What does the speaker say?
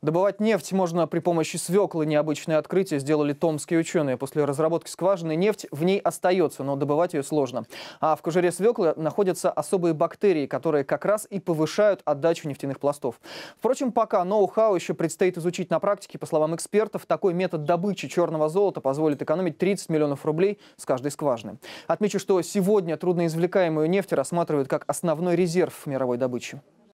Добывать нефть можно при помощи свеклы. Необычное открытие сделали томские ученые. После разработки скважины нефть в ней остается, но добывать ее сложно. А в кожуре свеклы находятся особые бактерии, которые как раз и повышают отдачу нефтяных пластов. Впрочем, пока ноу-хау еще предстоит изучить на практике. По словам экспертов, такой метод добычи черного золота позволит экономить 30 миллионов рублей с каждой скважины. Отмечу, что сегодня трудноизвлекаемую нефть рассматривают как основной резерв мировой добычи.